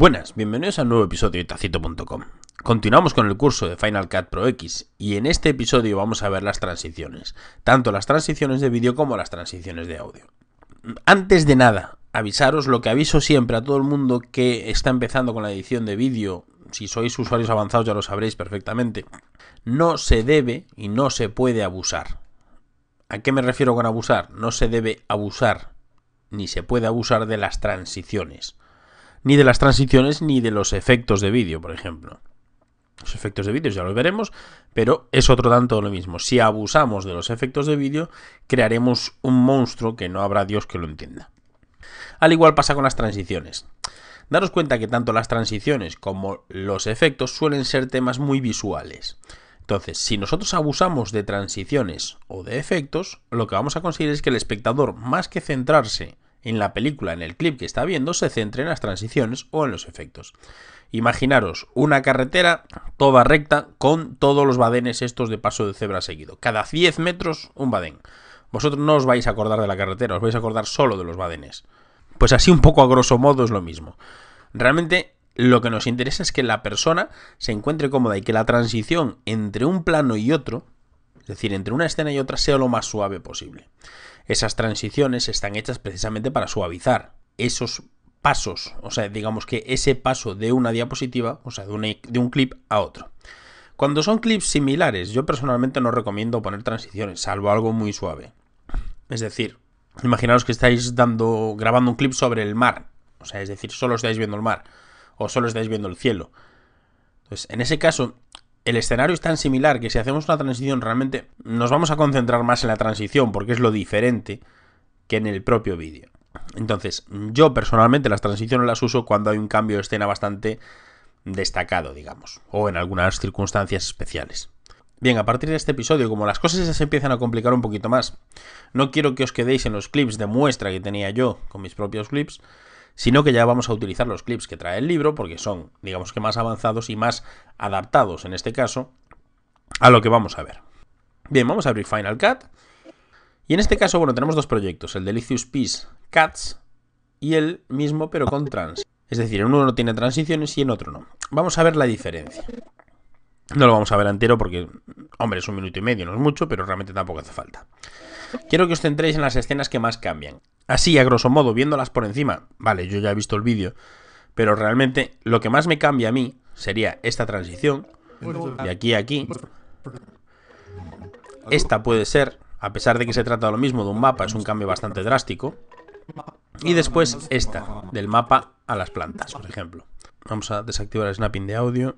Buenas, bienvenidos a un nuevo episodio de Tacito.com. Continuamos con el curso de Final Cut Pro X y en este episodio vamos a ver las transiciones, tanto las transiciones de vídeo como las transiciones de audio. Antes de nada, avisaros lo que aviso siempre a todo el mundo que está empezando con la edición de vídeo, si sois usuarios avanzados ya lo sabréis perfectamente, no se debe y no se puede abusar. ¿A qué me refiero con abusar? No se debe abusar ni se puede abusar de las transiciones ni de las transiciones, ni de los efectos de vídeo, por ejemplo. Los efectos de vídeo ya los veremos, pero es otro tanto lo mismo. Si abusamos de los efectos de vídeo, crearemos un monstruo que no habrá Dios que lo entienda. Al igual pasa con las transiciones. Daros cuenta que tanto las transiciones como los efectos suelen ser temas muy visuales. Entonces, si nosotros abusamos de transiciones o de efectos, lo que vamos a conseguir es que el espectador, más que centrarse en la película, en el clip que está viendo, se centre en las transiciones o en los efectos. Imaginaros una carretera toda recta con todos los badenes estos de paso de cebra seguido. Cada 10 metros un badén. Vosotros no os vais a acordar de la carretera, os vais a acordar solo de los badenes. Pues así un poco a grosso modo es lo mismo. Realmente lo que nos interesa es que la persona se encuentre cómoda y que la transición entre un plano y otro, es decir, entre una escena y otra, sea lo más suave posible. Esas transiciones están hechas precisamente para suavizar esos pasos, o sea, digamos que ese paso de una diapositiva, o sea, de, un clip a otro. Cuando son clips similares, yo personalmente no recomiendo poner transiciones, salvo algo muy suave. Es decir, imaginaos que estáis dando, grabando un clip sobre el mar, o sea, es decir, solo estáis viendo el mar o solo estáis viendo el cielo. Entonces, en ese caso, el escenario es tan similar que si hacemos una transición realmente nos vamos a concentrar más en la transición porque es lo diferente que en el propio vídeo. Entonces, yo personalmente las transiciones las uso cuando hay un cambio de escena bastante destacado, digamos, o en algunas circunstancias especiales. Bien, a partir de este episodio, como las cosas se empiezan a complicar un poquito más, no quiero que os quedéis en los clips de muestra que tenía yo con mis propios clips, sino que ya vamos a utilizar los clips que trae el libro porque son, digamos que más avanzados y más adaptados en este caso a lo que vamos a ver. Bien, vamos a abrir Final Cut. Y en este caso, bueno, tenemos dos proyectos, el Delicious Peace Cats y el mismo pero con trans. Es decir, en uno no tiene transiciones y en otro no. Vamos a ver la diferencia. No lo vamos a ver entero porque, hombre, es un minuto y medio, no es mucho, pero realmente tampoco hace falta. Quiero que os centréis en las escenas que más cambian. Así, a grosso modo, viéndolas por encima, vale, yo ya he visto el vídeo, pero realmente lo que más me cambia a mí sería esta transición, de aquí a aquí. Esta puede ser, a pesar de que se trata de lo mismo de un mapa, es un cambio bastante drástico. Y después esta, del mapa a las plantas, por ejemplo. Vamos a desactivar el snapping de audio.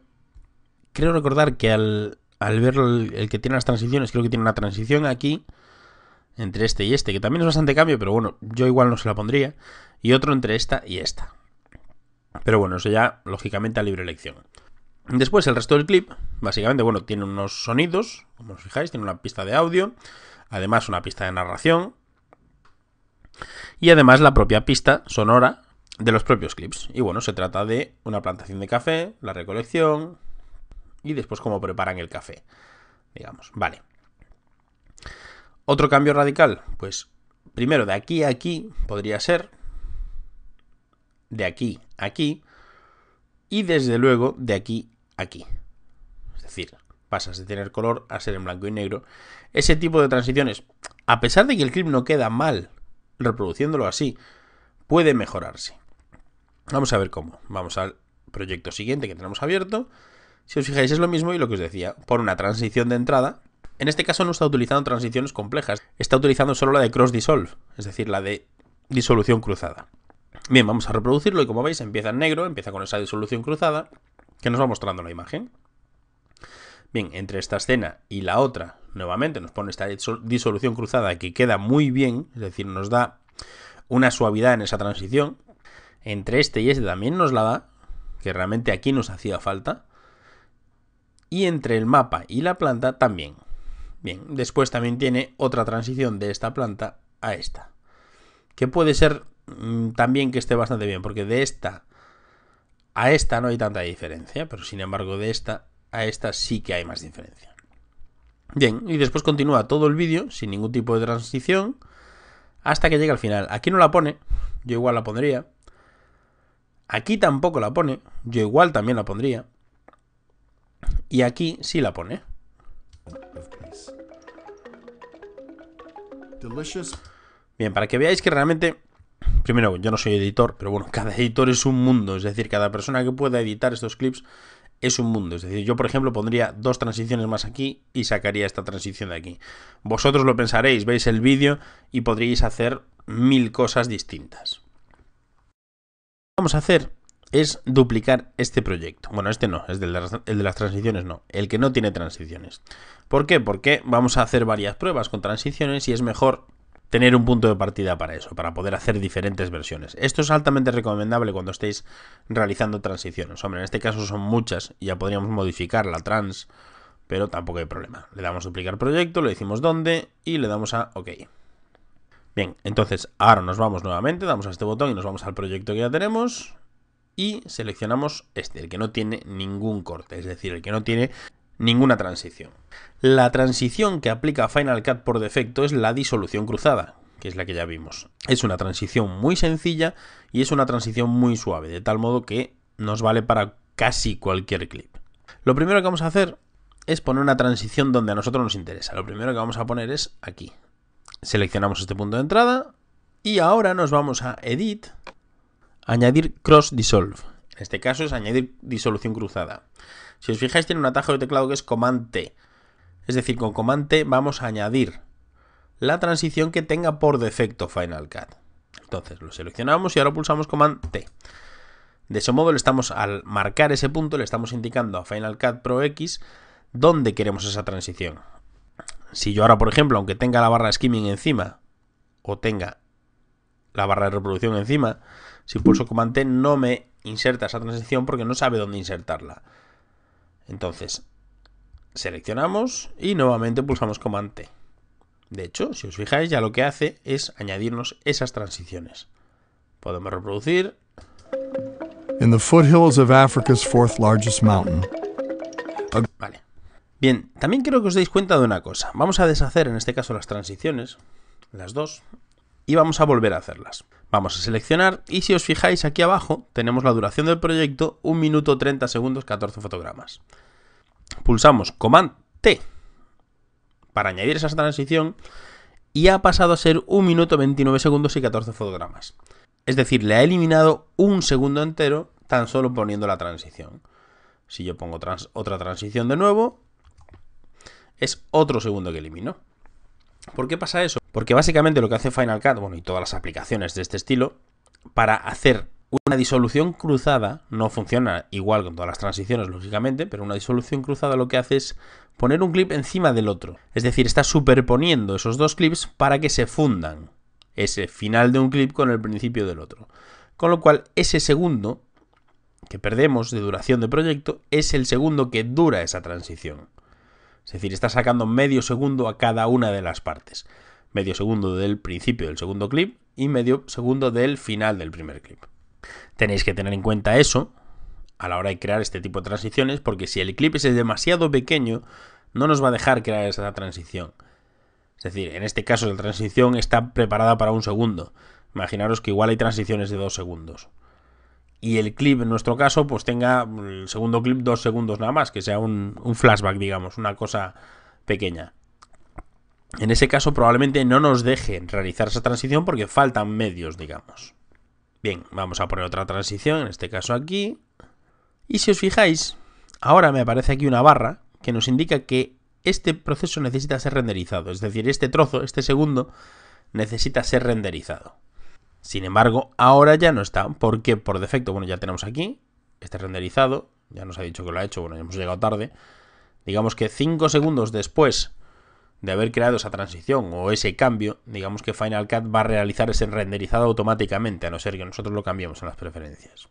Creo recordar que al, ver el, que tiene las transiciones, creo que tiene una transición aquí, entre este y este, que también es bastante cambio, pero bueno, yo igual no se la pondría, y otro entre esta y esta. Pero bueno, eso ya, lógicamente, a libre elección. Después, el resto del clip, básicamente, bueno, tiene unos sonidos, como os fijáis, tiene una pista de audio, además una pista de narración, y además la propia pista sonora de los propios clips. Y bueno, se trata de una plantación de café, la recolección, y después cómo preparan el café, digamos. Vale. ¿Otro cambio radical? Pues primero de aquí a aquí podría ser, de aquí a aquí y desde luego de aquí a aquí. Es decir, pasas de tener color a ser en blanco y negro. Ese tipo de transiciones, a pesar de que el clip no queda mal reproduciéndolo así, puede mejorarse. Vamos a ver cómo. Vamos al proyecto siguiente que tenemos abierto. Si os fijáis es lo mismo y lo que os decía, por una transición de entrada en este caso no está utilizando transiciones complejas, está utilizando solo la de cross dissolve, es decir, la de disolución cruzada. Bien, vamos a reproducirlo y como veis empieza en negro, empieza con esa disolución cruzada que nos va mostrando la imagen. Bien, entre esta escena y la otra, nuevamente nos pone esta disolución cruzada que queda muy bien, es decir, nos da una suavidad en esa transición. Entre este y este también nos la da, que realmente aquí nos hacía falta. Y entre el mapa y la planta también. Bien, después también tiene otra transición de esta planta a esta. Que puede ser mm, también que esté bastante bien, porque de esta a esta no hay tanta diferencia, pero sin embargo de esta a esta sí que hay más diferencia. Bien, y después continúa todo el vídeo sin ningún tipo de transición hasta que llega al final. Aquí no la pone, yo igual la pondría. Aquí tampoco la pone, yo igual también la pondría. Y aquí sí la pone. Bien, para que veáis que realmente, primero, yo no soy editor, pero bueno, cada editor es un mundo, es decir, cada persona que pueda editar estos clips es un mundo. Es decir, yo, por ejemplo, pondría dos transiciones más aquí y sacaría esta transición de aquí. Vosotros lo pensaréis, veis el vídeo y podríais hacer mil cosas distintas. Vamos a hacer es duplicar este proyecto. Bueno, este no, es el de las transiciones no, el que no tiene transiciones. ¿Por qué? Porque vamos a hacer varias pruebas con transiciones y es mejor tener un punto de partida para eso, para poder hacer diferentes versiones. Esto es altamente recomendable cuando estéis realizando transiciones. Hombre, en este caso son muchas ya podríamos modificar la trans, pero tampoco hay problema. Le damos duplicar proyecto, le decimos dónde y le damos a OK. Bien, entonces ahora nos vamos nuevamente, damos a este botón y nos vamos al proyecto que ya tenemos y seleccionamos este, el que no tiene ningún corte, es decir, el que no tiene ninguna transición. La transición que aplica Final Cut por defecto es la disolución cruzada, que es la que ya vimos. Es una transición muy sencilla y es una transición muy suave, de tal modo que nos vale para casi cualquier clip. Lo primero que vamos a hacer es poner una transición donde a nosotros nos interesa. Lo primero que vamos a poner es aquí. Seleccionamos este punto de entrada y ahora nos vamos a Edit Añadir cross dissolve. En este caso es añadir disolución cruzada. Si os fijáis tiene un atajo de teclado que es command T. Es decir, con command T vamos a añadir la transición que tenga por defecto Final Cut. Entonces lo seleccionamos y ahora pulsamos command T. De ese modo le estamos, al marcar ese punto, le estamos indicando a Final Cut Pro X dónde queremos esa transición. Si yo ahora, por ejemplo, aunque tenga la barra skimming encima o tenga la barra de reproducción encima, si pulso Command no me inserta esa transición porque no sabe dónde insertarla. Entonces, seleccionamos y nuevamente pulsamos Command De hecho, si os fijáis, ya lo que hace es añadirnos esas transiciones. Podemos reproducir. Vale. Bien, también quiero que os deis cuenta de una cosa. Vamos a deshacer en este caso las transiciones, las dos, y vamos a volver a hacerlas. Vamos a seleccionar y si os fijáis aquí abajo tenemos la duración del proyecto 1 minuto 30 segundos 14 fotogramas. Pulsamos Command T para añadir esa transición y ha pasado a ser 1 minuto 29 segundos y 14 fotogramas. Es decir, le ha eliminado un segundo entero tan solo poniendo la transición. Si yo pongo otra transición de nuevo, es otro segundo que elimino. ¿Por qué pasa eso? Porque básicamente lo que hace Final Cut, bueno, y todas las aplicaciones de este estilo, para hacer una disolución cruzada, no funciona igual con todas las transiciones, lógicamente, pero una disolución cruzada lo que hace es poner un clip encima del otro. Es decir, está superponiendo esos dos clips para que se fundan ese final de un clip con el principio del otro. Con lo cual, ese segundo que perdemos de duración de proyecto es el segundo que dura esa transición. Es decir, está sacando medio segundo a cada una de las partes. Medio segundo del principio del segundo clip y medio segundo del final del primer clip. Tenéis que tener en cuenta eso a la hora de crear este tipo de transiciones porque si el clip es demasiado pequeño no nos va a dejar crear esa transición. Es decir, en este caso la transición está preparada para un segundo. Imaginaros que igual hay transiciones de dos segundos y el clip, en nuestro caso, pues tenga el segundo clip dos segundos nada más, que sea un, flashback, digamos, una cosa pequeña. En ese caso probablemente no nos dejen realizar esa transición porque faltan medios, digamos. Bien, vamos a poner otra transición, en este caso aquí. Y si os fijáis, ahora me aparece aquí una barra que nos indica que este proceso necesita ser renderizado. Es decir, este trozo, este segundo, necesita ser renderizado. Sin embargo, ahora ya no está, porque por defecto, bueno, ya tenemos aquí, este renderizado, ya nos ha dicho que lo ha hecho, bueno, ya hemos llegado tarde. Digamos que 5 segundos después de haber creado esa transición o ese cambio, digamos que Final Cut va a realizar ese renderizado automáticamente, a no ser que nosotros lo cambiemos en las preferencias.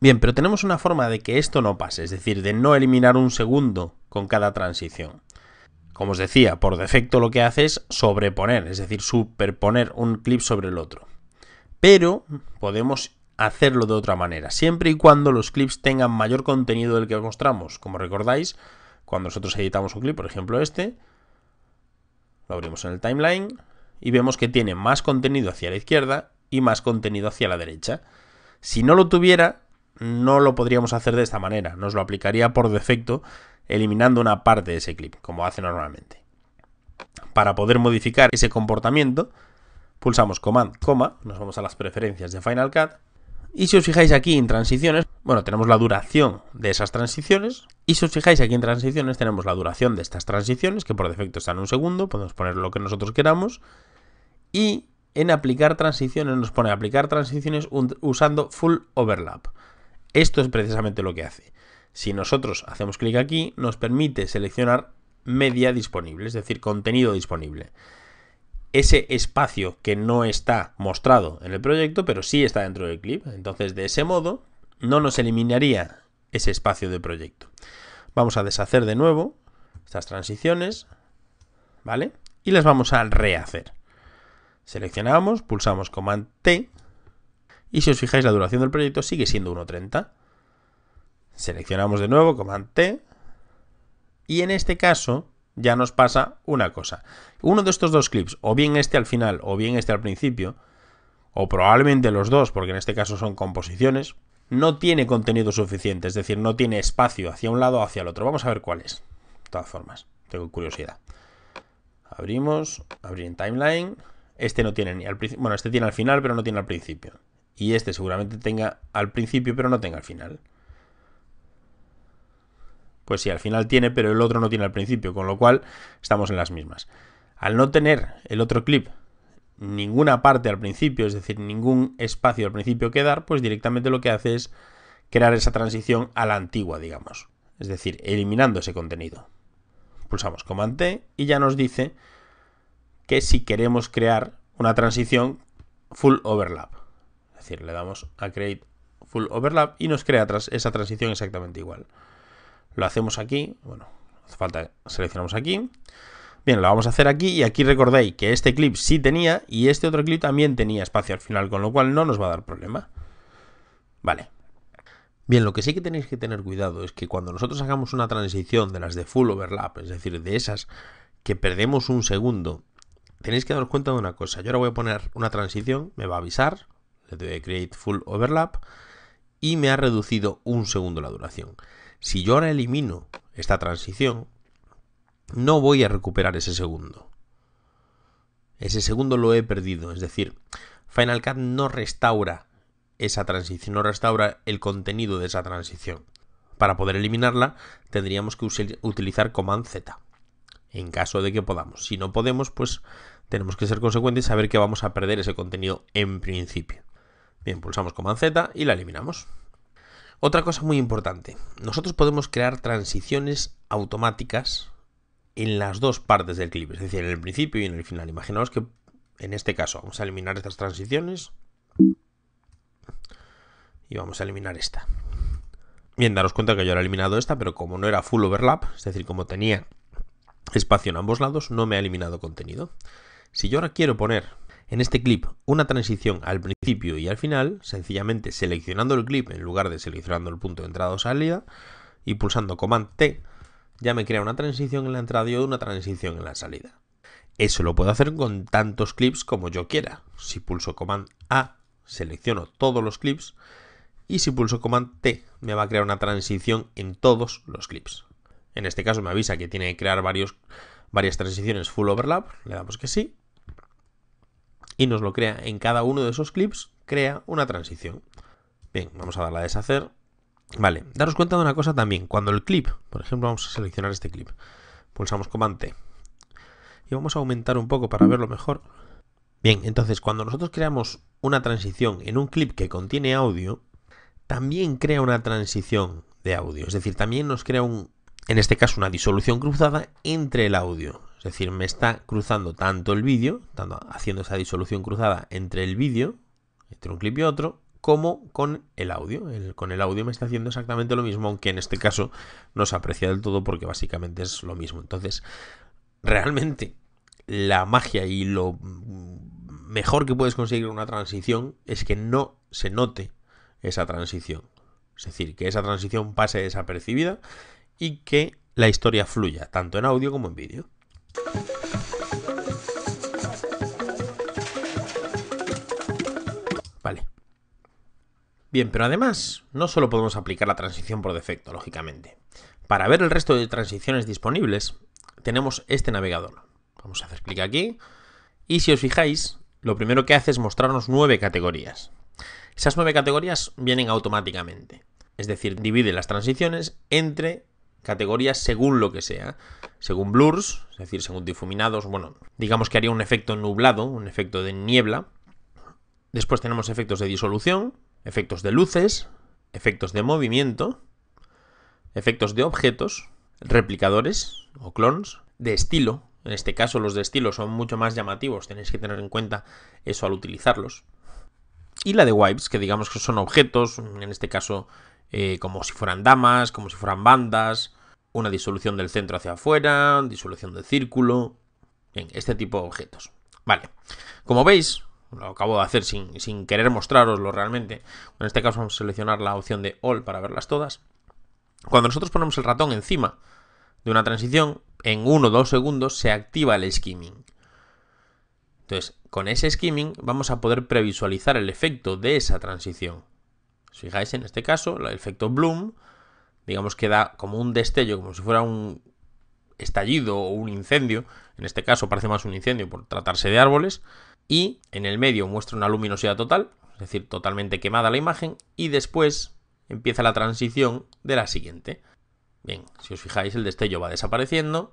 Bien, pero tenemos una forma de que esto no pase, es decir, de no eliminar un segundo con cada transición. Como os decía, por defecto lo que hace es sobreponer, es decir, superponer un clip sobre el otro pero podemos hacerlo de otra manera, siempre y cuando los clips tengan mayor contenido del que mostramos. Como recordáis, cuando nosotros editamos un clip, por ejemplo este, lo abrimos en el timeline y vemos que tiene más contenido hacia la izquierda y más contenido hacia la derecha. Si no lo tuviera, no lo podríamos hacer de esta manera, nos lo aplicaría por defecto eliminando una parte de ese clip, como hace normalmente. Para poder modificar ese comportamiento, pulsamos Command, coma, nos vamos a las preferencias de Final Cut, y si os fijáis aquí en transiciones, bueno, tenemos la duración de esas transiciones, y si os fijáis aquí en transiciones tenemos la duración de estas transiciones, que por defecto están en un segundo, podemos poner lo que nosotros queramos, y en aplicar transiciones nos pone aplicar transiciones usando full overlap. Esto es precisamente lo que hace. Si nosotros hacemos clic aquí, nos permite seleccionar media disponible, es decir, contenido disponible ese espacio que no está mostrado en el proyecto, pero sí está dentro del clip. Entonces, de ese modo, no nos eliminaría ese espacio de proyecto. Vamos a deshacer de nuevo estas transiciones, ¿vale? Y las vamos a rehacer. Seleccionamos, pulsamos Command T y si os fijáis la duración del proyecto sigue siendo 1.30. Seleccionamos de nuevo Command T y en este caso ya nos pasa una cosa. Uno de estos dos clips, o bien este al final o bien este al principio, o probablemente los dos, porque en este caso son composiciones, no tiene contenido suficiente, es decir, no tiene espacio hacia un lado o hacia el otro. Vamos a ver cuál es. De todas formas, tengo curiosidad. Abrimos, abrimos en timeline. Este no tiene ni al principio, bueno, este tiene al final, pero no tiene al principio. Y este seguramente tenga al principio, pero no tenga al final pues sí, al final tiene, pero el otro no tiene al principio, con lo cual estamos en las mismas. Al no tener el otro clip ninguna parte al principio, es decir, ningún espacio al principio que dar, pues directamente lo que hace es crear esa transición a la antigua, digamos. Es decir, eliminando ese contenido. Pulsamos Command T y ya nos dice que si queremos crear una transición full overlap. Es decir, le damos a create full overlap y nos crea esa transición exactamente igual. Lo hacemos aquí, bueno, hace falta, seleccionamos aquí. Bien, lo vamos a hacer aquí y aquí recordéis que este clip sí tenía y este otro clip también tenía espacio al final, con lo cual no nos va a dar problema. Vale. Bien, lo que sí que tenéis que tener cuidado es que cuando nosotros hagamos una transición de las de full overlap, es decir, de esas que perdemos un segundo, tenéis que daros cuenta de una cosa. Yo ahora voy a poner una transición, me va a avisar, le doy a create full overlap y me ha reducido un segundo la duración. Si yo ahora elimino esta transición, no voy a recuperar ese segundo. Ese segundo lo he perdido, es decir, Final Cut no restaura esa transición, no restaura el contenido de esa transición. Para poder eliminarla tendríamos que utilizar Command Z, en caso de que podamos. Si no podemos, pues tenemos que ser consecuentes y saber que vamos a perder ese contenido en principio. Bien, pulsamos Command Z y la eliminamos. Otra cosa muy importante, nosotros podemos crear transiciones automáticas en las dos partes del clip, es decir, en el principio y en el final. Imaginaos que en este caso vamos a eliminar estas transiciones y vamos a eliminar esta. Bien, daros cuenta que yo ahora he eliminado esta, pero como no era full overlap, es decir, como tenía espacio en ambos lados, no me ha eliminado contenido. Si yo ahora quiero poner en este clip, una transición al principio y al final, sencillamente seleccionando el clip en lugar de seleccionando el punto de entrada o salida y pulsando Command T, ya me crea una transición en la entrada y una transición en la salida. Eso lo puedo hacer con tantos clips como yo quiera. Si pulso Command A, selecciono todos los clips y si pulso Command T, me va a crear una transición en todos los clips. En este caso me avisa que tiene que crear varios, varias transiciones full overlap, le damos que sí y nos lo crea en cada uno de esos clips, crea una transición. Bien, vamos a darle a deshacer. Vale, daros cuenta de una cosa también, cuando el clip, por ejemplo, vamos a seleccionar este clip, pulsamos comante. T y vamos a aumentar un poco para verlo mejor. Bien, entonces cuando nosotros creamos una transición en un clip que contiene audio, también crea una transición de audio, es decir, también nos crea un, en este caso, una disolución cruzada entre el audio. Es decir, me está cruzando tanto el vídeo, haciendo esa disolución cruzada entre el vídeo, entre un clip y otro, como con el audio. con el audio me está haciendo exactamente lo mismo, aunque en este caso no se aprecia del todo porque básicamente es lo mismo. Entonces, realmente la magia y lo mejor que puedes conseguir una transición es que no se note esa transición. Es decir, que esa transición pase desapercibida y que la historia fluya, tanto en audio como en vídeo. Vale. Bien, pero además, no solo podemos aplicar la transición por defecto, lógicamente. Para ver el resto de transiciones disponibles, tenemos este navegador. Vamos a hacer clic aquí. Y si os fijáis, lo primero que hace es mostrarnos nueve categorías. Esas nueve categorías vienen automáticamente. Es decir, divide las transiciones entre categorías según lo que sea. Según blurs, es decir, según difuminados, bueno, digamos que haría un efecto nublado, un efecto de niebla. Después tenemos efectos de disolución, efectos de luces, efectos de movimiento, efectos de objetos, replicadores o clones, de estilo. En este caso los de estilo son mucho más llamativos, tenéis que tener en cuenta eso al utilizarlos. Y la de wipes, que digamos que son objetos, en este caso eh, como si fueran damas, como si fueran bandas, una disolución del centro hacia afuera, disolución del círculo, en este tipo de objetos. Vale, como veis, lo acabo de hacer sin, sin querer mostraroslo realmente, en este caso vamos a seleccionar la opción de All para verlas todas. Cuando nosotros ponemos el ratón encima de una transición, en 1 o 2 segundos se activa el skimming. Entonces, con ese skimming vamos a poder previsualizar el efecto de esa transición. Si os fijáis en este caso, el efecto Bloom, digamos que da como un destello, como si fuera un estallido o un incendio. En este caso parece más un incendio por tratarse de árboles. Y en el medio muestra una luminosidad total, es decir, totalmente quemada la imagen. Y después empieza la transición de la siguiente. Bien, si os fijáis, el destello va desapareciendo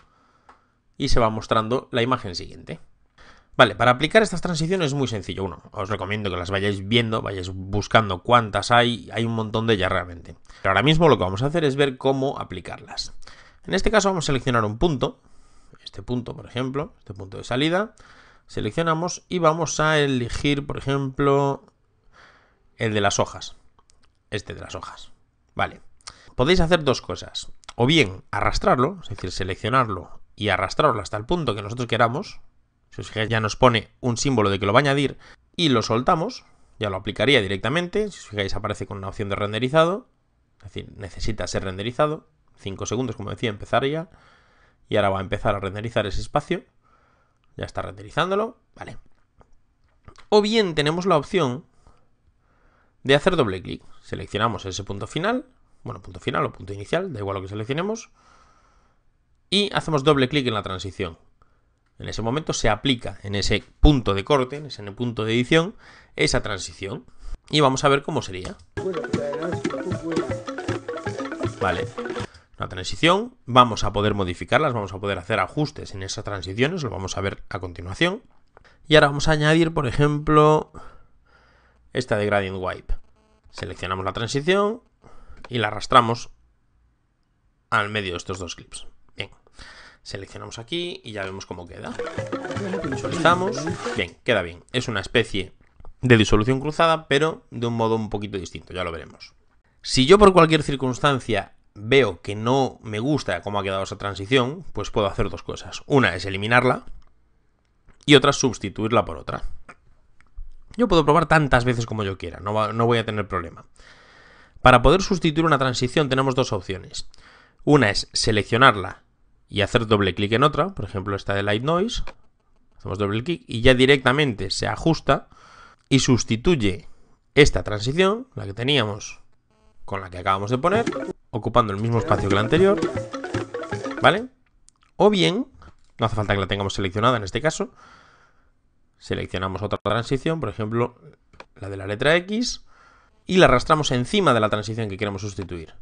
y se va mostrando la imagen siguiente. Vale, para aplicar estas transiciones es muy sencillo. Uno, os recomiendo que las vayáis viendo, vayáis buscando cuántas hay, hay un montón de ellas realmente. Pero ahora mismo lo que vamos a hacer es ver cómo aplicarlas. En este caso vamos a seleccionar un punto, este punto por ejemplo, este punto de salida, seleccionamos y vamos a elegir por ejemplo el de las hojas, este de las hojas. Vale, podéis hacer dos cosas, o bien arrastrarlo, es decir, seleccionarlo y arrastrarlo hasta el punto que nosotros queramos, si os fijáis, ya nos pone un símbolo de que lo va a añadir y lo soltamos. Ya lo aplicaría directamente. Si os fijáis, aparece con una opción de renderizado. Es decir, necesita ser renderizado. 5 segundos, como decía, empezaría. Y ahora va a empezar a renderizar ese espacio. Ya está renderizándolo. Vale. O bien tenemos la opción de hacer doble clic. Seleccionamos ese punto final. Bueno, punto final o punto inicial, da igual lo que seleccionemos. Y hacemos doble clic en la transición en ese momento se aplica en ese punto de corte, en ese punto de edición, esa transición. Y vamos a ver cómo sería. Vale, la transición, vamos a poder modificarlas, vamos a poder hacer ajustes en esas transiciones, lo vamos a ver a continuación. Y ahora vamos a añadir, por ejemplo, esta de Gradient Wipe. Seleccionamos la transición y la arrastramos al medio de estos dos clips. Seleccionamos aquí y ya vemos cómo queda. Visualizamos. ¿eh? Bien, queda bien. Es una especie de disolución cruzada, pero de un modo un poquito distinto, ya lo veremos. Si yo por cualquier circunstancia veo que no me gusta cómo ha quedado esa transición, pues puedo hacer dos cosas. Una es eliminarla y otra es sustituirla por otra. Yo puedo probar tantas veces como yo quiera, no, no voy a tener problema. Para poder sustituir una transición tenemos dos opciones. Una es seleccionarla y hacer doble clic en otra, por ejemplo esta de Light Noise, hacemos doble clic y ya directamente se ajusta y sustituye esta transición, la que teníamos con la que acabamos de poner, ocupando el mismo espacio que la anterior, ¿vale? O bien, no hace falta que la tengamos seleccionada en este caso, seleccionamos otra transición, por ejemplo, la de la letra X, y la arrastramos encima de la transición que queremos sustituir.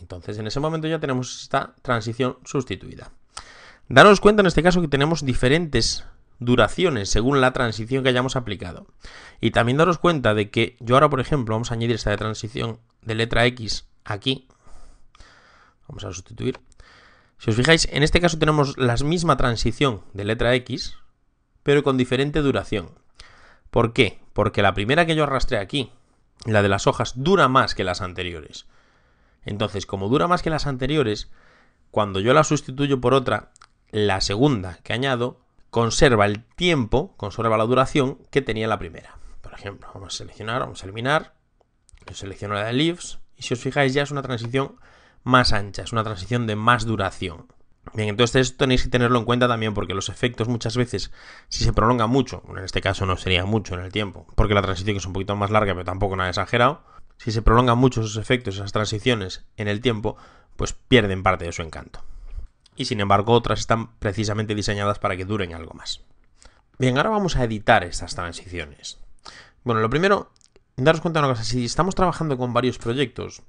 Entonces en ese momento ya tenemos esta transición sustituida. Daros cuenta en este caso que tenemos diferentes duraciones según la transición que hayamos aplicado. Y también daros cuenta de que yo ahora, por ejemplo, vamos a añadir esta de transición de letra X aquí. Vamos a sustituir. Si os fijáis, en este caso tenemos la misma transición de letra X, pero con diferente duración. ¿Por qué? Porque la primera que yo arrastré aquí, la de las hojas, dura más que las anteriores. Entonces, como dura más que las anteriores, cuando yo la sustituyo por otra, la segunda que añado conserva el tiempo, conserva la duración que tenía la primera. Por ejemplo, vamos a seleccionar, vamos a eliminar, selecciono la de leaves y si os fijáis ya es una transición más ancha, es una transición de más duración. Bien, entonces esto tenéis que tenerlo en cuenta también porque los efectos muchas veces, si se prolonga mucho, en este caso no sería mucho en el tiempo, porque la transición es un poquito más larga, pero tampoco nada exagerado, si se prolongan mucho esos efectos, esas transiciones en el tiempo, pues pierden parte de su encanto. Y sin embargo, otras están precisamente diseñadas para que duren algo más. Bien, ahora vamos a editar estas transiciones. Bueno, lo primero, daros cuenta de una cosa, si estamos trabajando con varios proyectos,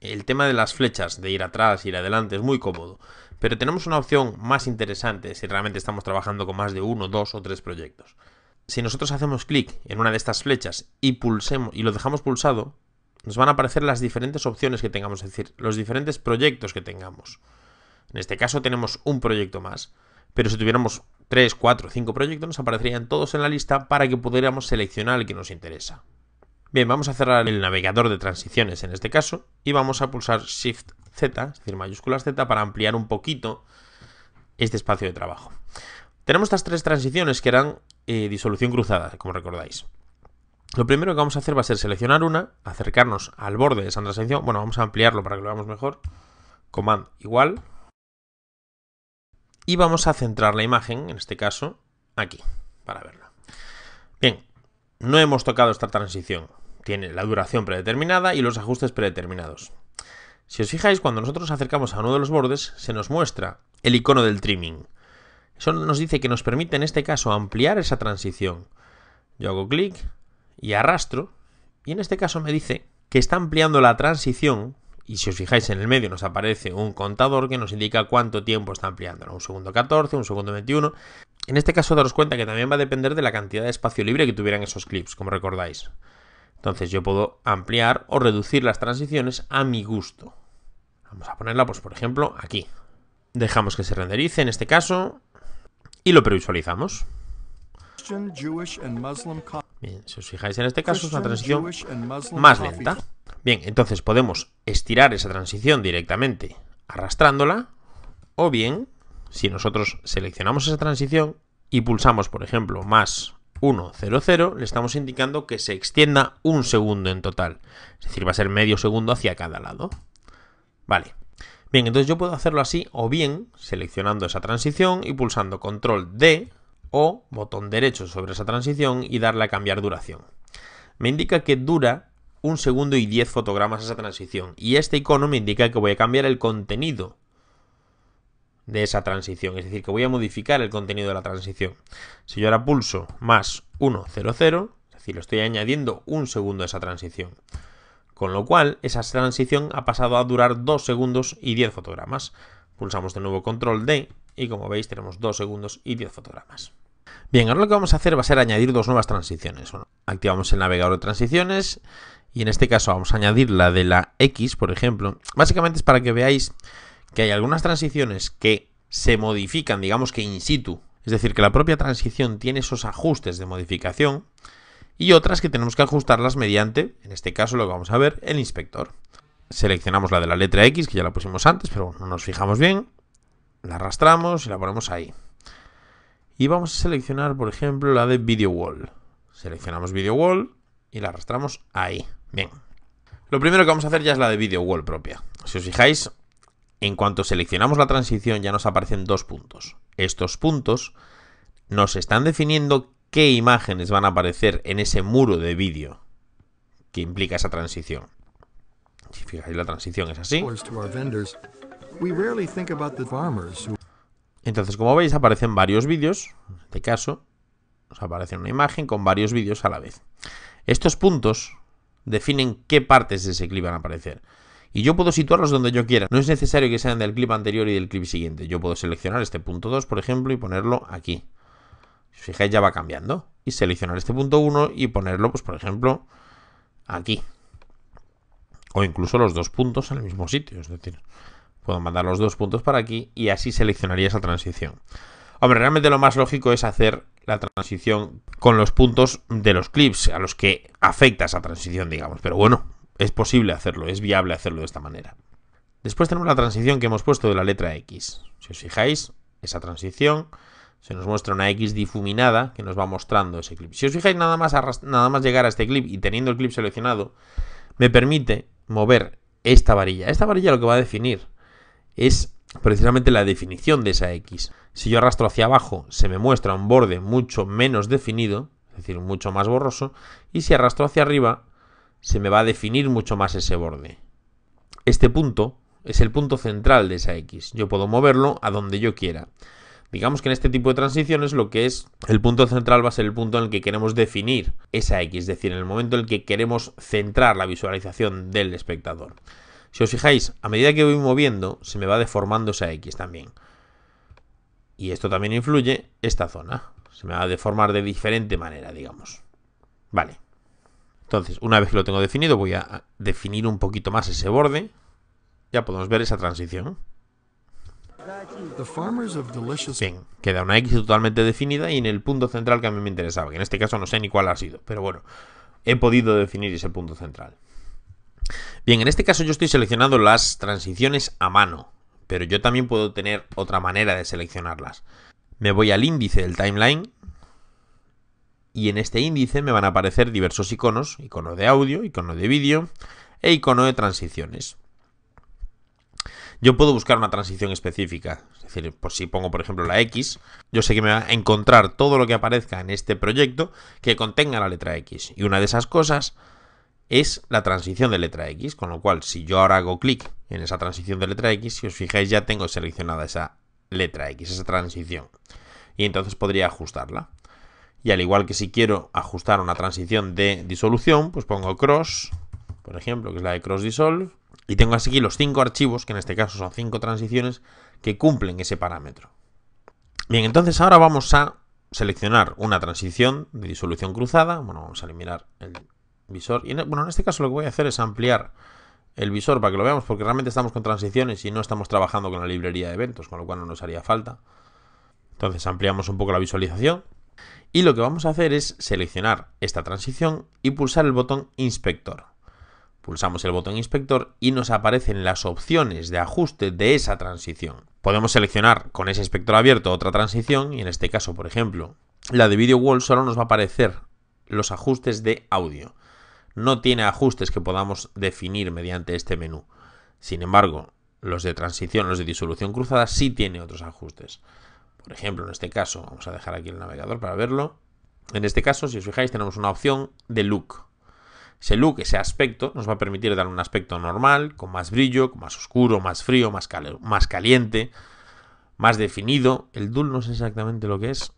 el tema de las flechas, de ir atrás, ir adelante, es muy cómodo. Pero tenemos una opción más interesante si realmente estamos trabajando con más de uno, dos o tres proyectos. Si nosotros hacemos clic en una de estas flechas y pulsemos y lo dejamos pulsado, nos van a aparecer las diferentes opciones que tengamos, es decir, los diferentes proyectos que tengamos. En este caso tenemos un proyecto más, pero si tuviéramos 3, 4, 5 proyectos nos aparecerían todos en la lista para que pudiéramos seleccionar el que nos interesa. Bien, vamos a cerrar el navegador de transiciones en este caso y vamos a pulsar Shift Z, es decir, mayúsculas Z, para ampliar un poquito este espacio de trabajo. Tenemos estas tres transiciones que eran eh, disolución cruzada, como recordáis. Lo primero que vamos a hacer va a ser seleccionar una, acercarnos al borde de esa transición, Bueno, vamos a ampliarlo para que lo veamos mejor. Command igual. Y vamos a centrar la imagen, en este caso, aquí, para verla. Bien, no hemos tocado esta transición. Tiene la duración predeterminada y los ajustes predeterminados. Si os fijáis, cuando nosotros acercamos a uno de los bordes, se nos muestra el icono del trimming. Eso nos dice que nos permite, en este caso, ampliar esa transición. Yo hago clic, y arrastro, y en este caso me dice que está ampliando la transición, y si os fijáis en el medio nos aparece un contador que nos indica cuánto tiempo está ampliando, un segundo 14, un segundo 21. En este caso daros cuenta que también va a depender de la cantidad de espacio libre que tuvieran esos clips, como recordáis. Entonces yo puedo ampliar o reducir las transiciones a mi gusto. Vamos a ponerla, pues por ejemplo, aquí. Dejamos que se renderice en este caso y lo previsualizamos. Bien, si os fijáis, en este caso es una transición más lenta. Bien, entonces podemos estirar esa transición directamente arrastrándola, o bien, si nosotros seleccionamos esa transición y pulsamos, por ejemplo, más 1, 0, 0, le estamos indicando que se extienda un segundo en total. Es decir, va a ser medio segundo hacia cada lado. Vale. Bien, entonces yo puedo hacerlo así, o bien seleccionando esa transición y pulsando control D o botón derecho sobre esa transición y darle a cambiar duración. Me indica que dura un segundo y 10 fotogramas esa transición y este icono me indica que voy a cambiar el contenido de esa transición, es decir, que voy a modificar el contenido de la transición. Si yo ahora pulso más 0. es decir, le estoy añadiendo un segundo a esa transición. Con lo cual, esa transición ha pasado a durar 2 segundos y 10 fotogramas. Pulsamos de nuevo control D y como veis tenemos 2 segundos y 10 fotogramas. Bien, ahora lo que vamos a hacer va a ser añadir dos nuevas transiciones. activamos el navegador de transiciones y en este caso vamos a añadir la de la X, por ejemplo. Básicamente es para que veáis que hay algunas transiciones que se modifican, digamos que in situ. Es decir, que la propia transición tiene esos ajustes de modificación y otras que tenemos que ajustarlas mediante, en este caso lo que vamos a ver, el inspector. Seleccionamos la de la letra X, que ya la pusimos antes, pero no nos fijamos bien. La arrastramos y la ponemos ahí. Y vamos a seleccionar, por ejemplo, la de Video Wall. Seleccionamos Video Wall y la arrastramos ahí. Bien. Lo primero que vamos a hacer ya es la de Video Wall propia. Si os fijáis, en cuanto seleccionamos la transición ya nos aparecen dos puntos. Estos puntos nos están definiendo qué imágenes van a aparecer en ese muro de vídeo que implica esa transición. Si fijáis, la transición es así. Entonces, como veis, aparecen varios vídeos. En este caso, nos aparece una imagen con varios vídeos a la vez. Estos puntos definen qué partes de ese clip van a aparecer. Y yo puedo situarlos donde yo quiera. No es necesario que sean del clip anterior y del clip siguiente. Yo puedo seleccionar este punto 2, por ejemplo, y ponerlo aquí. Si os fijáis, ya va cambiando. Y seleccionar este punto 1 y ponerlo, pues por ejemplo, aquí. O incluso los dos puntos en el mismo sitio. Es decir, Puedo mandar los dos puntos para aquí y así seleccionaría esa transición. Hombre, realmente lo más lógico es hacer la transición con los puntos de los clips a los que afecta esa transición, digamos. Pero bueno, es posible hacerlo, es viable hacerlo de esta manera. Después tenemos la transición que hemos puesto de la letra X. Si os fijáis, esa transición se nos muestra una X difuminada que nos va mostrando ese clip. Si os fijáis, nada más, nada más llegar a este clip y teniendo el clip seleccionado, me permite mover esta varilla. Esta varilla lo que va a definir es precisamente la definición de esa X. Si yo arrastro hacia abajo, se me muestra un borde mucho menos definido, es decir, mucho más borroso, y si arrastro hacia arriba, se me va a definir mucho más ese borde. Este punto es el punto central de esa X. Yo puedo moverlo a donde yo quiera. Digamos que en este tipo de transiciones lo que es el punto central va a ser el punto en el que queremos definir esa X, es decir, en el momento en el que queremos centrar la visualización del espectador. Si os fijáis, a medida que voy moviendo, se me va deformando esa X también. Y esto también influye esta zona. Se me va a deformar de diferente manera, digamos. Vale. Entonces, una vez que lo tengo definido, voy a definir un poquito más ese borde. Ya podemos ver esa transición. Bien, queda una X totalmente definida y en el punto central que a mí me interesaba, que en este caso no sé ni cuál ha sido, pero bueno, he podido definir ese punto central. Bien, en este caso yo estoy seleccionando las transiciones a mano, pero yo también puedo tener otra manera de seleccionarlas. Me voy al índice del timeline y en este índice me van a aparecer diversos iconos, icono de audio, icono de vídeo e icono de transiciones. Yo puedo buscar una transición específica, es decir, por pues si pongo por ejemplo la X, yo sé que me va a encontrar todo lo que aparezca en este proyecto que contenga la letra X y una de esas cosas es la transición de letra X, con lo cual si yo ahora hago clic en esa transición de letra X, si os fijáis ya tengo seleccionada esa letra X, esa transición, y entonces podría ajustarla. Y al igual que si quiero ajustar una transición de disolución, pues pongo cross, por ejemplo, que es la de cross dissolve, y tengo así aquí los cinco archivos, que en este caso son cinco transiciones, que cumplen ese parámetro. Bien, entonces ahora vamos a seleccionar una transición de disolución cruzada, bueno, vamos a eliminar el visor. Y e, bueno, en este caso lo que voy a hacer es ampliar el visor para que lo veamos, porque realmente estamos con transiciones y no estamos trabajando con la librería de eventos, con lo cual no nos haría falta. Entonces ampliamos un poco la visualización. Y lo que vamos a hacer es seleccionar esta transición y pulsar el botón inspector. Pulsamos el botón inspector y nos aparecen las opciones de ajuste de esa transición. Podemos seleccionar con ese inspector abierto otra transición y en este caso, por ejemplo, la de video wall solo nos va a aparecer los ajustes de audio no tiene ajustes que podamos definir mediante este menú. Sin embargo, los de transición, los de disolución cruzada, sí tiene otros ajustes. Por ejemplo, en este caso, vamos a dejar aquí el navegador para verlo. En este caso, si os fijáis, tenemos una opción de look. Ese look, ese aspecto, nos va a permitir dar un aspecto normal, con más brillo, más oscuro, más frío, más, más caliente, más definido. El dull no sé exactamente lo que es.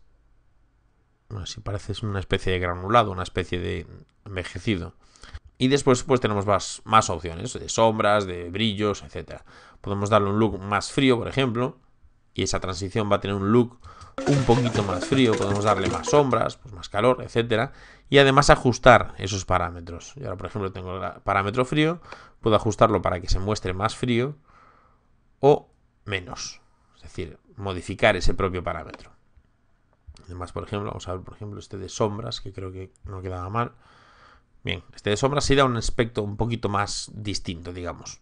si parece es una especie de granulado, una especie de envejecido. Y después pues tenemos más, opciones de sombras, de brillos, etc. Podemos darle un look más frío, por ejemplo, y esa transición va a tener un look un poquito más frío, podemos darle más sombras, pues más calor, etcétera, y además ajustar esos parámetros. Y ahora, por ejemplo, tengo el parámetro frío, puedo ajustarlo para que se muestre más frío o menos, es decir, modificar ese propio parámetro. Además, por ejemplo, vamos a ver, por ejemplo, este de sombras, que creo que no quedaba mal. Bien, este de sombra da un aspecto un poquito más distinto, digamos.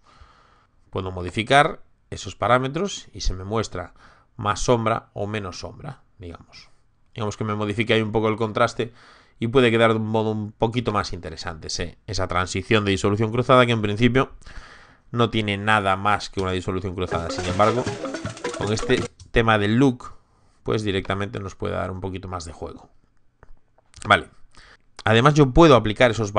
Puedo modificar esos parámetros y se me muestra más sombra o menos sombra, digamos. Digamos que me modifique ahí un poco el contraste y puede quedar de un modo un poquito más interesante esa transición de disolución cruzada que en principio no tiene nada más que una disolución cruzada. Sin embargo, con este tema del look, pues directamente nos puede dar un poquito más de juego. Vale, Además, yo puedo aplicar esos,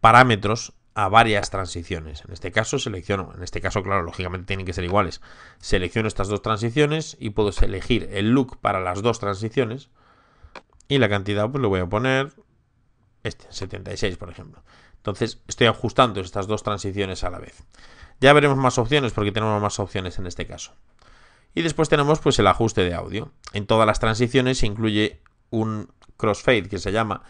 parámetros a varias transiciones. En este caso selecciono, en este caso, claro, lógicamente tienen que ser iguales. Selecciono estas dos transiciones y puedo elegir el look para las dos transiciones. Y la cantidad, pues le voy a poner este, 76, por ejemplo. Entonces estoy ajustando estas dos transiciones a la vez. Ya veremos más opciones porque tenemos más opciones en este caso. Y después tenemos pues el ajuste de audio. En todas las transiciones se incluye un crossfade que se llama,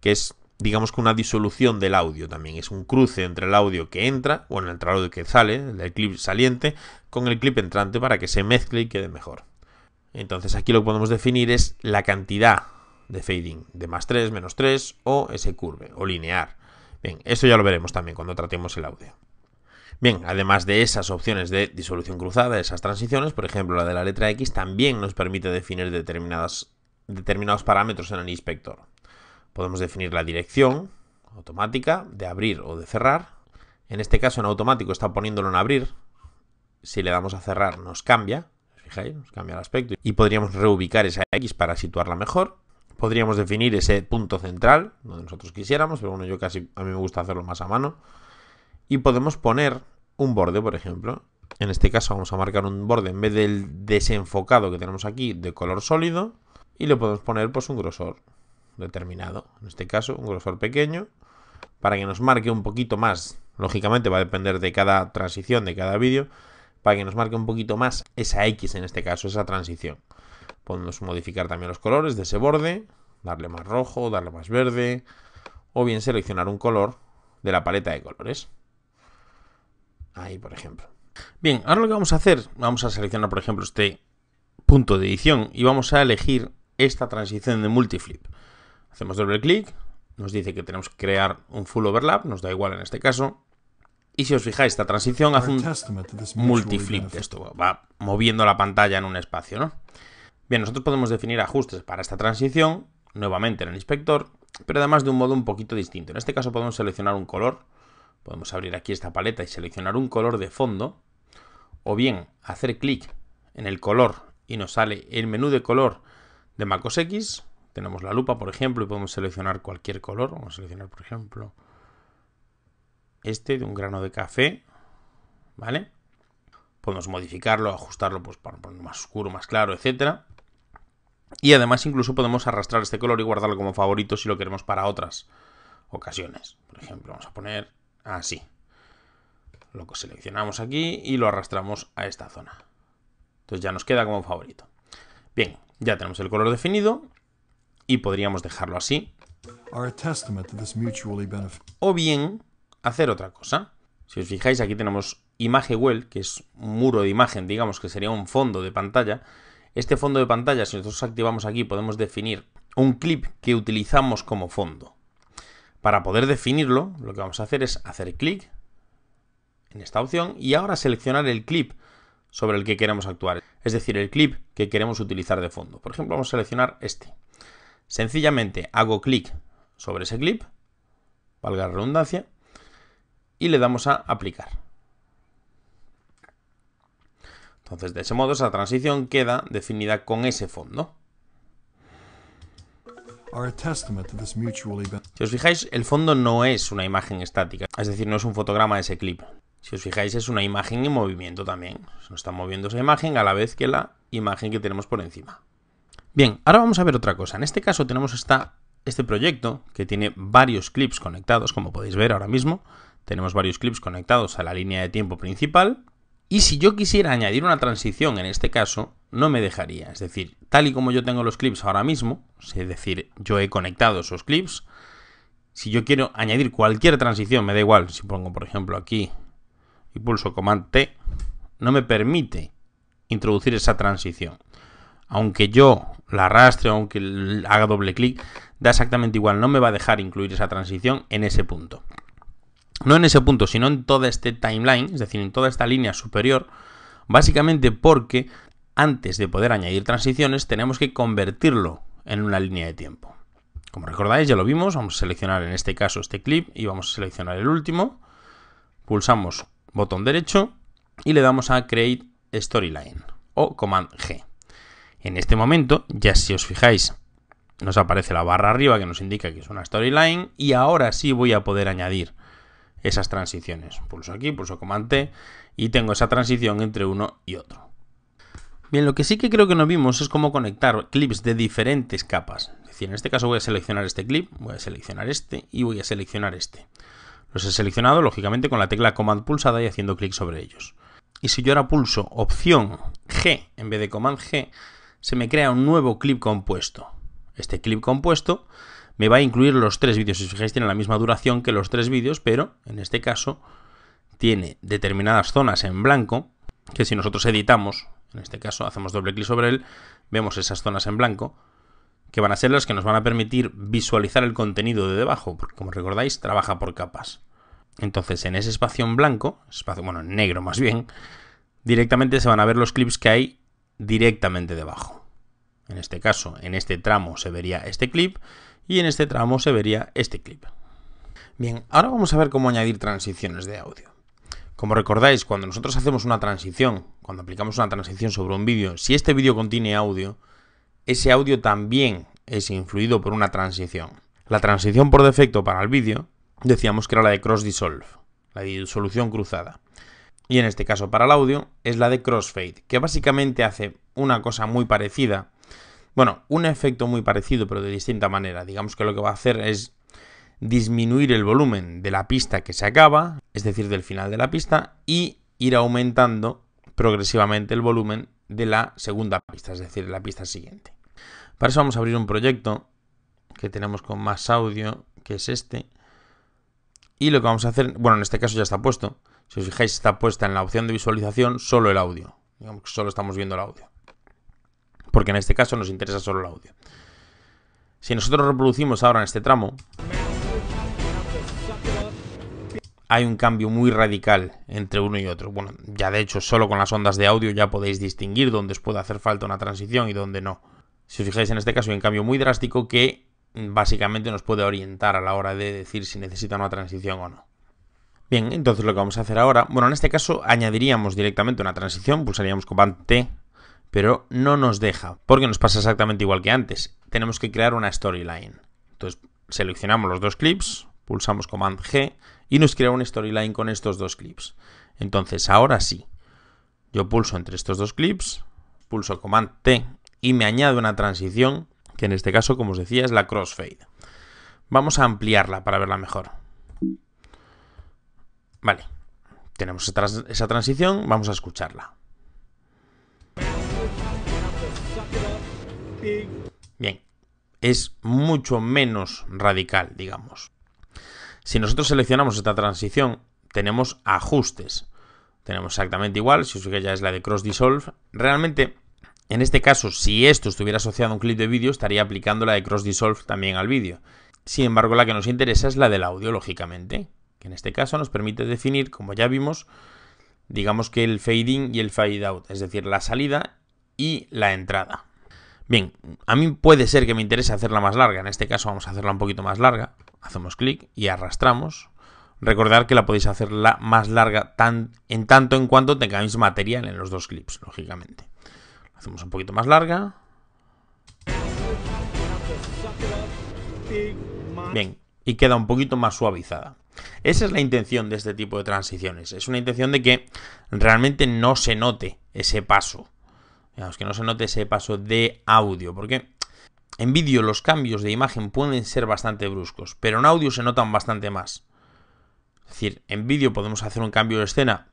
que es digamos que una disolución del audio también. Es un cruce entre el audio que entra, o el audio que sale, el clip saliente, con el clip entrante para que se mezcle y quede mejor. Entonces aquí lo que podemos definir es la cantidad de fading, de más 3, menos 3 o ese curve o linear. Bien, esto ya lo veremos también cuando tratemos el audio. Bien, además de esas opciones de disolución cruzada, esas transiciones, por ejemplo la de la letra X, también nos permite definir determinados parámetros en el inspector. Podemos definir la dirección automática de abrir o de cerrar. En este caso en automático está poniéndolo en abrir. Si le damos a cerrar nos cambia, fijáis, nos cambia el aspecto. Y podríamos reubicar esa X para situarla mejor. Podríamos definir ese punto central donde nosotros quisiéramos, pero bueno, yo casi a mí me gusta hacerlo más a mano. Y podemos poner un borde, por ejemplo. En este caso vamos a marcar un borde en vez del desenfocado que tenemos aquí de color sólido y le podemos poner pues un grosor determinado, en este caso un grosor pequeño, para que nos marque un poquito más, lógicamente va a depender de cada transición, de cada vídeo, para que nos marque un poquito más esa X en este caso, esa transición. Podemos modificar también los colores de ese borde, darle más rojo, darle más verde, o bien seleccionar un color de la paleta de colores. Ahí, por ejemplo. Bien, ahora lo que vamos a hacer, vamos a seleccionar, por ejemplo, este punto de edición y vamos a elegir esta transición de multiflip. Hacemos doble clic, nos dice que tenemos que crear un full overlap, nos da igual en este caso. Y si os fijáis, esta transición hace un multiflip esto, va moviendo la pantalla en un espacio, ¿no? Bien, nosotros podemos definir ajustes para esta transición, nuevamente en el inspector, pero además de un modo un poquito distinto. En este caso podemos seleccionar un color, podemos abrir aquí esta paleta y seleccionar un color de fondo, o bien hacer clic en el color y nos sale el menú de color de MacOS X, tenemos la lupa, por ejemplo, y podemos seleccionar cualquier color. Vamos a seleccionar, por ejemplo, este de un grano de café, ¿vale? Podemos modificarlo, ajustarlo pues, para poner más oscuro, más claro, etcétera. Y además incluso podemos arrastrar este color y guardarlo como favorito si lo queremos para otras ocasiones. Por ejemplo, vamos a poner así. Lo seleccionamos aquí y lo arrastramos a esta zona. Entonces ya nos queda como favorito. Bien, ya tenemos el color definido y podríamos dejarlo así. O bien hacer otra cosa. Si os fijáis, aquí tenemos ImageWell, que es un muro de imagen, digamos que sería un fondo de pantalla. Este fondo de pantalla, si nosotros activamos aquí, podemos definir un clip que utilizamos como fondo. Para poder definirlo, lo que vamos a hacer es hacer clic en esta opción y ahora seleccionar el clip sobre el que queremos actuar, es decir, el clip que queremos utilizar de fondo. Por ejemplo, vamos a seleccionar este. Sencillamente hago clic sobre ese clip, valga la redundancia, y le damos a aplicar. Entonces, de ese modo, esa transición queda definida con ese fondo. Si os fijáis, el fondo no es una imagen estática, es decir, no es un fotograma de ese clip. Si os fijáis, es una imagen en movimiento también. Se nos está moviendo esa imagen a la vez que la imagen que tenemos por encima. Bien, ahora vamos a ver otra cosa. En este caso tenemos este proyecto que tiene varios clips conectados, como podéis ver ahora mismo. Tenemos varios clips conectados a la línea de tiempo principal. Y si yo quisiera añadir una transición en este caso, no me dejaría. Es decir, tal y como yo tengo los clips ahora mismo, es decir, yo he conectado esos clips, si yo quiero añadir cualquier transición, me da igual, si pongo por ejemplo aquí y pulso Command T, no me permite introducir esa transición. Aunque yo la arrastre, aunque haga doble clic, da exactamente igual, no me va a dejar incluir esa transición en ese punto. No en ese punto, sino en toda este timeline, es decir, en toda esta línea superior, básicamente porque antes de poder añadir transiciones tenemos que convertirlo en una línea de tiempo. Como recordáis, ya lo vimos, vamos a seleccionar en este caso este clip y vamos a seleccionar el último. Pulsamos botón derecho y le damos a Create Storyline o Command G. En este momento, ya si os fijáis, nos aparece la barra arriba que nos indica que es una storyline y ahora sí voy a poder añadir esas transiciones. Pulso aquí, pulso Command T y tengo esa transición entre uno y otro. Bien, lo que sí que creo que no vimos es cómo conectar clips de diferentes capas. Es decir, en este caso voy a seleccionar este clip, voy a seleccionar este y voy a seleccionar este. Los he seleccionado, lógicamente, con la tecla Command pulsada y haciendo clic sobre ellos. Y si yo ahora pulso Opción G en vez de Command G, se me crea un nuevo clip compuesto. Este clip compuesto me va a incluir los tres vídeos. Si os fijáis, tiene la misma duración que los tres vídeos, pero en este caso tiene determinadas zonas en blanco, que si nosotros editamos, en este caso hacemos doble clic sobre él, vemos esas zonas en blanco, que van a ser las que nos van a permitir visualizar el contenido de debajo, porque como recordáis, trabaja por capas. Entonces, en ese espacio en blanco, espacio, bueno, en negro más bien, directamente se van a ver los clips que hay directamente debajo. En este caso, en este tramo se vería este clip y en este tramo se vería este clip. Bien, ahora vamos a ver cómo añadir transiciones de audio. Como recordáis, cuando nosotros hacemos una transición, cuando aplicamos una transición sobre un vídeo, si este vídeo contiene audio, ese audio también es influido por una transición. La transición por defecto para el vídeo decíamos que era la de cross dissolve, la disolución cruzada y en este caso para el audio, es la de Crossfade, que básicamente hace una cosa muy parecida, bueno, un efecto muy parecido, pero de distinta manera. Digamos que lo que va a hacer es disminuir el volumen de la pista que se acaba, es decir, del final de la pista, y ir aumentando progresivamente el volumen de la segunda pista, es decir, la pista siguiente. Para eso vamos a abrir un proyecto que tenemos con más audio, que es este. Y lo que vamos a hacer, bueno, en este caso ya está puesto, si os fijáis, está puesta en la opción de visualización solo el audio. Digamos que solo estamos viendo el audio. Porque en este caso nos interesa solo el audio. Si nosotros reproducimos ahora en este tramo, hay un cambio muy radical entre uno y otro. Bueno, ya de hecho, solo con las ondas de audio ya podéis distinguir dónde os puede hacer falta una transición y dónde no. Si os fijáis en este caso, hay un cambio muy drástico que básicamente nos puede orientar a la hora de decir si necesita una transición o no. Bien, entonces lo que vamos a hacer ahora, bueno, en este caso añadiríamos directamente una transición, pulsaríamos Command T, pero no nos deja, porque nos pasa exactamente igual que antes. Tenemos que crear una storyline. Entonces seleccionamos los dos clips, pulsamos Command G y nos crea una storyline con estos dos clips. Entonces ahora sí, yo pulso entre estos dos clips, pulso Command T y me añado una transición, que en este caso, como os decía, es la crossfade. Vamos a ampliarla para verla mejor. Vale, tenemos esa transición, vamos a escucharla. Bien, es mucho menos radical, digamos. Si nosotros seleccionamos esta transición, tenemos ajustes. Tenemos exactamente igual, si os que ya es la de Cross Dissolve. Realmente, en este caso, si esto estuviera asociado a un clip de vídeo, estaría aplicando la de Cross Dissolve también al vídeo. Sin embargo, la que nos interesa es la del audio, lógicamente que en este caso nos permite definir, como ya vimos, digamos que el fade in y el fade out, es decir, la salida y la entrada. Bien, a mí puede ser que me interese hacerla más larga, en este caso vamos a hacerla un poquito más larga, hacemos clic y arrastramos. Recordar que la podéis hacerla más larga en tanto en cuanto tengáis material en los dos clips, lógicamente. hacemos un poquito más larga. Bien, y queda un poquito más suavizada. Esa es la intención de este tipo de transiciones. Es una intención de que realmente no se note ese paso. que no se note ese paso de audio. Porque en vídeo los cambios de imagen pueden ser bastante bruscos, pero en audio se notan bastante más. Es decir, en vídeo podemos hacer un cambio de escena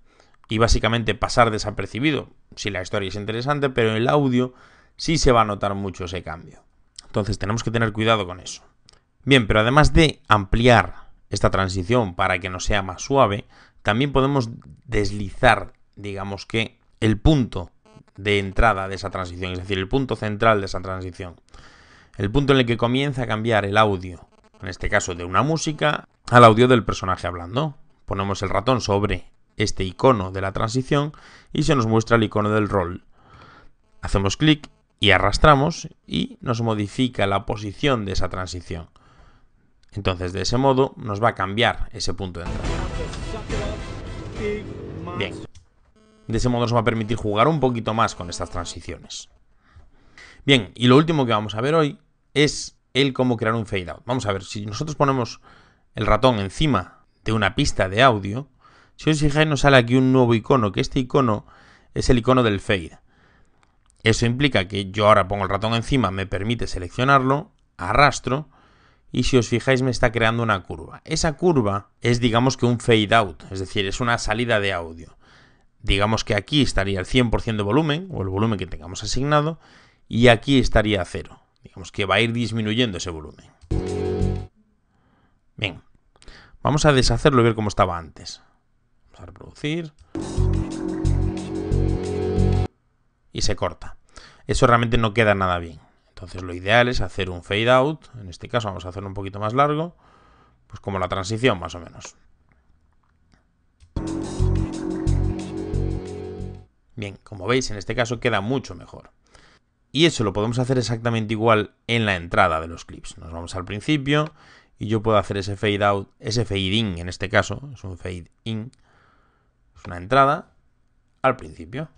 y básicamente pasar desapercibido, si la historia es interesante, pero en el audio sí se va a notar mucho ese cambio. Entonces tenemos que tener cuidado con eso. Bien, pero además de ampliar esta transición para que no sea más suave, también podemos deslizar, digamos que, el punto de entrada de esa transición, es decir, el punto central de esa transición. El punto en el que comienza a cambiar el audio, en este caso de una música, al audio del personaje hablando. Ponemos el ratón sobre este icono de la transición y se nos muestra el icono del rol. Hacemos clic y arrastramos y nos modifica la posición de esa transición. Entonces de ese modo nos va a cambiar ese punto de entrada. Bien. De ese modo nos va a permitir jugar un poquito más con estas transiciones. Bien, y lo último que vamos a ver hoy es el cómo crear un fade out. Vamos a ver, si nosotros ponemos el ratón encima de una pista de audio, si os fijáis nos sale aquí un nuevo icono, que este icono es el icono del fade. Eso implica que yo ahora pongo el ratón encima, me permite seleccionarlo, arrastro y si os fijáis me está creando una curva. Esa curva es digamos que un fade out, es decir, es una salida de audio. Digamos que aquí estaría el 100% de volumen o el volumen que tengamos asignado y aquí estaría cero. Digamos que va a ir disminuyendo ese volumen. Bien, vamos a deshacerlo y ver cómo estaba antes. Vamos a reproducir. Y se corta. Eso realmente no queda nada bien. Entonces lo ideal es hacer un fade out, en este caso vamos a hacerlo un poquito más largo, pues como la transición más o menos. Bien, como veis en este caso queda mucho mejor. Y eso lo podemos hacer exactamente igual en la entrada de los clips. Nos vamos al principio y yo puedo hacer ese fade out, ese fade in en este caso, es un fade in, es una entrada al principio.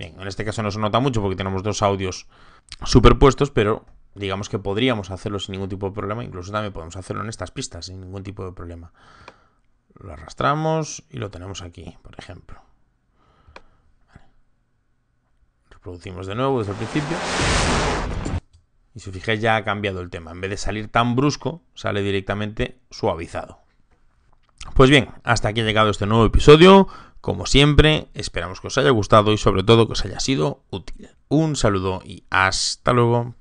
Bien, en este caso no se nota mucho porque tenemos dos audios superpuestos, pero digamos que podríamos hacerlo sin ningún tipo de problema, incluso también podemos hacerlo en estas pistas sin ningún tipo de problema. Lo arrastramos y lo tenemos aquí, por ejemplo. Reproducimos de nuevo desde el principio. Y si os fijáis ya ha cambiado el tema. En vez de salir tan brusco, sale directamente suavizado. Pues bien, hasta aquí ha llegado este nuevo episodio. Como siempre, esperamos que os haya gustado y sobre todo que os haya sido útil. Un saludo y hasta luego.